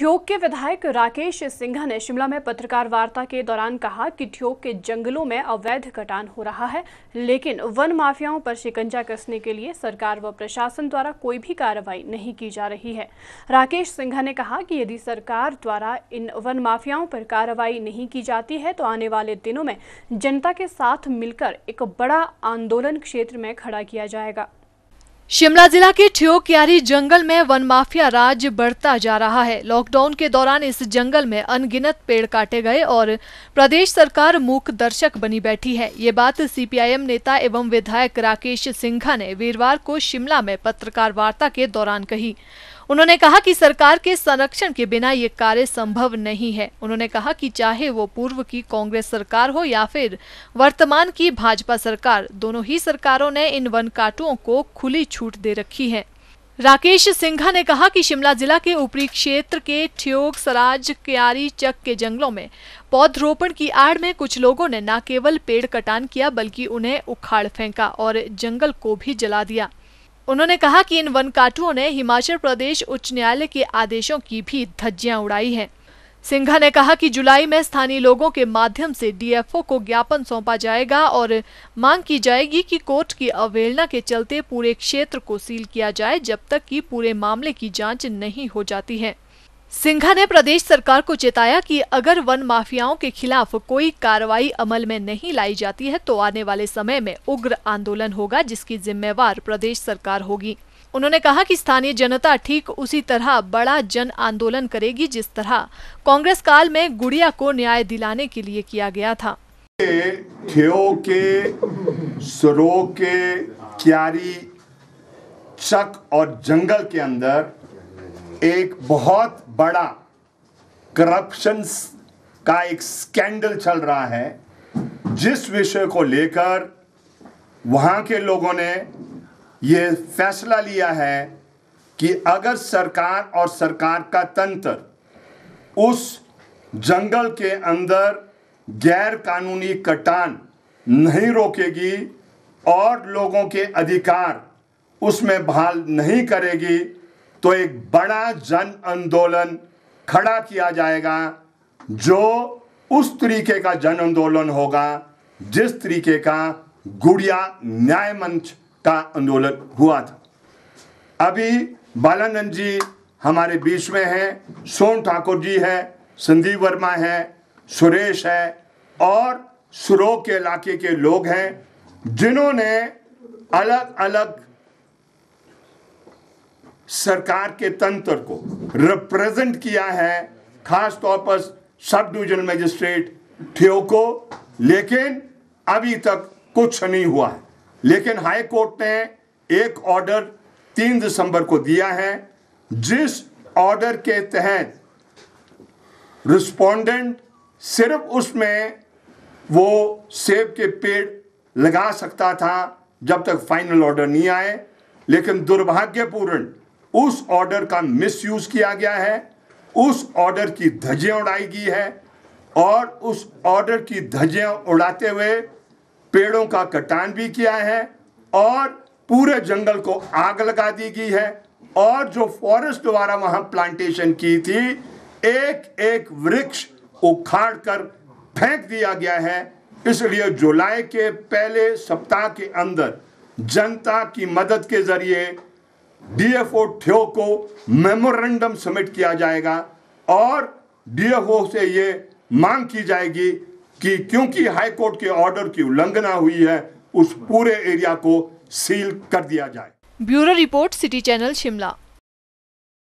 ठियोग के विधायक राकेश सिंघा ने शिमला में पत्रकार वार्ता के दौरान कहा कि ठियोग के जंगलों में अवैध कटान हो रहा है लेकिन वन माफियाओं पर शिकंजा कसने के लिए सरकार व प्रशासन द्वारा कोई भी कार्रवाई नहीं की जा रही है राकेश सिंघा ने कहा कि यदि सरकार द्वारा इन वन माफियाओं पर कार्रवाई नहीं की जाती है तो आने वाले दिनों में जनता के साथ मिलकर एक बड़ा आंदोलन क्षेत्र में खड़ा किया जाएगा शिमला जिला के ठियो क्यारी जंगल में वन माफिया राज बढ़ता जा रहा है लॉकडाउन के दौरान इस जंगल में अनगिनत पेड़ काटे गए और प्रदेश सरकार मूक दर्शक बनी बैठी है ये बात सीपीआईएम नेता एवं विधायक राकेश सिंघा ने वीरवार को शिमला में पत्रकार वार्ता के दौरान कही उन्होंने कहा कि सरकार के संरक्षण के बिना ये कार्य संभव नहीं है उन्होंने कहा कि चाहे वो पूर्व की कांग्रेस सरकार हो या फिर वर्तमान की भाजपा सरकार दोनों ही सरकारों ने इन वन काटुओं को खुली छूट दे रखी है राकेश सिंघा ने कहा कि शिमला जिला के ऊपरी क्षेत्र के ठियोग सराज क्यारी चक के जंगलों में पौधरोपण की आड़ में कुछ लोगों ने न केवल पेड़ कटान किया बल्कि उन्हें उखाड़ फेंका और जंगल को भी जला दिया उन्होंने कहा कि इन वन काटुओं ने हिमाचल प्रदेश उच्च न्यायालय के आदेशों की भी धज्जियां उड़ाई हैं सिंघा ने कहा कि जुलाई में स्थानीय लोगों के माध्यम से डीएफओ को ज्ञापन सौंपा जाएगा और मांग की जाएगी कि कोर्ट की अवहेलना के चलते पूरे क्षेत्र को सील किया जाए जब तक कि पूरे मामले की जांच नहीं हो जाती है सिंघा ने प्रदेश सरकार को चेताया कि अगर वन माफियाओं के खिलाफ कोई कार्रवाई अमल में नहीं लाई जाती है तो आने वाले समय में उग्र आंदोलन होगा जिसकी जिम्मेवार प्रदेश सरकार होगी उन्होंने कहा कि स्थानीय जनता ठीक उसी तरह बड़ा जन आंदोलन करेगी जिस तरह कांग्रेस काल में गुड़िया को न्याय दिलाने के लिए किया गया था के के क्यारी चक और जंगल के अंदर एक बहुत बड़ा करप्शन का एक स्कैंडल चल रहा है जिस विषय को लेकर वहाँ के लोगों ने ये फैसला लिया है कि अगर सरकार और सरकार का तंत्र उस जंगल के अंदर गैर कानूनी कटान नहीं रोकेगी और लोगों के अधिकार उसमें बहाल नहीं करेगी तो एक बड़ा जन आंदोलन खड़ा किया जाएगा जो उस तरीके का जन आंदोलन होगा जिस तरीके का गुड़िया न्याय मंच का आंदोलन हुआ था अभी बालानंद जी हमारे बीच में हैं सोन ठाकुर जी हैं संदीप वर्मा हैं सुरेश है और सुरोग के इलाके के लोग हैं जिन्होंने अलग अलग सरकार के तंत्र को रिप्रेजेंट किया है खास तौर पर सब डिविजन मजिस्ट्रेट को लेकिन अभी तक कुछ नहीं हुआ है लेकिन हाई कोर्ट ने एक ऑर्डर तीन दिसंबर को दिया है जिस ऑर्डर के तहत रिस्पोंडेंट सिर्फ उसमें वो सेब के पेड़ लगा सकता था जब तक फाइनल ऑर्डर नहीं आए लेकिन दुर्भाग्यपूर्ण उस ऑर्डर का मिसयूज किया गया है उस ऑर्डर की धज्जियाँ उड़ाई गई है और उस ऑर्डर की धज्जियाँ उड़ाते हुए पेड़ों का कटान भी किया है और पूरे जंगल को आग लगा दी गई है और जो फॉरेस्ट द्वारा वहां प्लांटेशन की थी एक एक वृक्ष उखाड़ कर फेंक दिया गया है इसलिए जुलाई के पहले सप्ताह के अंदर जनता की मदद के जरिए डीएफओ ठ्यो को मेमोरेंडम सबमिट किया जाएगा और डीएफओ से ये मांग की जाएगी कि क्योंकि हाई कोर्ट के ऑर्डर की उल्लंघना हुई है उस पूरे एरिया को सील कर दिया जाए bureau report city channel Shimla